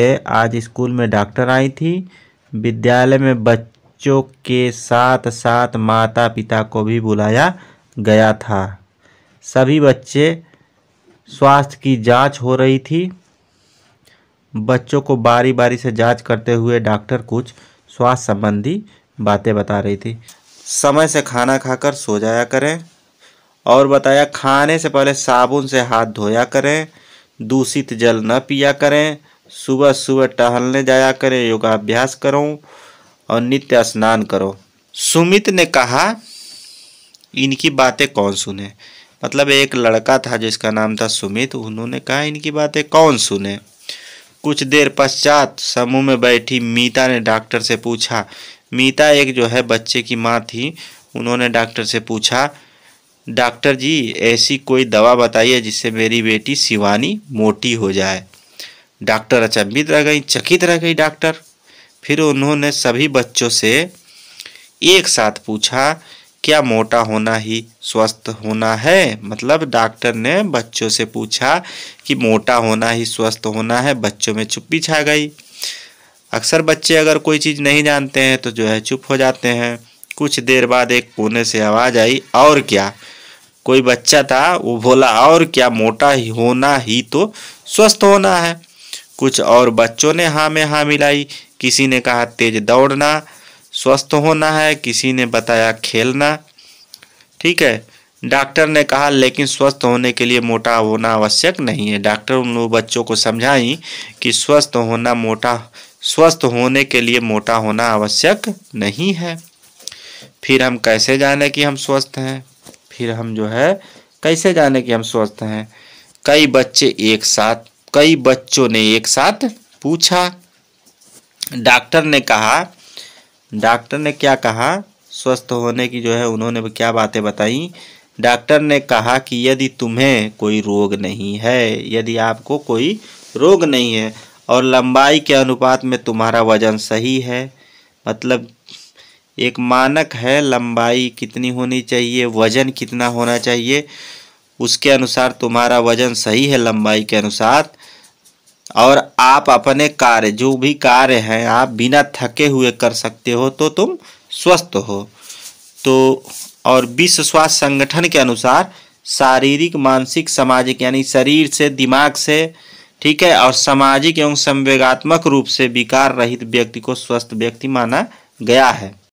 आज स्कूल में डॉक्टर आई थी विद्यालय में बच्चों के साथ साथ माता पिता को भी बुलाया गया था सभी बच्चे स्वास्थ्य की जांच हो रही थी बच्चों को बारी बारी से जांच करते हुए डॉक्टर कुछ स्वास्थ्य संबंधी बातें बता रही थी समय से खाना खाकर सो जाया करें और बताया खाने से पहले साबुन से हाथ धोया करें दूषित जल न पिया करें सुबह सुबह टहलने जाया करें योगाभ्यास करो और नित्य स्नान करो सुमित ने कहा इनकी बातें कौन सुने मतलब एक लड़का था जिसका नाम था सुमित उन्होंने कहा इनकी बातें कौन सुने कुछ देर पश्चात समूह में बैठी मीता ने डॉक्टर से पूछा मीता एक जो है बच्चे की माँ थी उन्होंने डॉक्टर से पूछा डॉक्टर जी ऐसी कोई दवा बताइए जिससे मेरी बेटी शिवानी मोटी हो जाए डॉक्टर अचंभित अच्छा रह गई चकित रह गई डॉक्टर फिर उन्होंने सभी बच्चों से एक साथ पूछा क्या मोटा होना ही स्वस्थ होना है मतलब डॉक्टर ने बच्चों से पूछा कि मोटा होना ही स्वस्थ होना है बच्चों में चुप्पी छा गई अक्सर बच्चे अगर कोई चीज़ नहीं जानते हैं तो जो है चुप हो जाते हैं कुछ देर बाद एक कोने से आवाज़ आई और क्या कोई बच्चा था वो बोला और क्या मोटा ही होना ही तो स्वस्थ होना है कुछ और बच्चों ने हाँ में हाँ मिलाई किसी ने कहा तेज दौड़ना स्वस्थ होना है किसी ने बताया खेलना ठीक है डॉक्टर ने कहा लेकिन स्वस्थ होने के लिए मोटा होना आवश्यक नहीं है डॉक्टर उन लोग बच्चों को समझाई कि स्वस्थ होना मोटा स्वस्थ होने के लिए मोटा होना आवश्यक नहीं है फिर हम कैसे जाने कि हम स्वस्थ हैं फिर हम जो है कैसे जाने कि हम स्वस्थ हैं कई बच्चे एक साथ कई बच्चों ने एक साथ पूछा डॉक्टर ने कहा डॉक्टर ने क्या कहा स्वस्थ होने की जो है उन्होंने क्या बातें बताई डॉक्टर ने कहा कि यदि तुम्हें कोई रोग नहीं है यदि आपको कोई रोग नहीं है और लंबाई के अनुपात में तुम्हारा वज़न सही है मतलब एक मानक है लंबाई कितनी होनी चाहिए वज़न कितना होना चाहिए उसके अनुसार तुम्हारा वजन सही है लंबाई के अनुसार और आप अपने कार्य जो भी कार्य हैं आप बिना थके हुए कर सकते हो तो तुम स्वस्थ हो तो और विश्व स्वास्थ्य संगठन के अनुसार शारीरिक मानसिक सामाजिक यानी शरीर से दिमाग से ठीक है और सामाजिक एवं संवेगात्मक रूप से विकार रहित व्यक्ति को स्वस्थ व्यक्ति माना गया है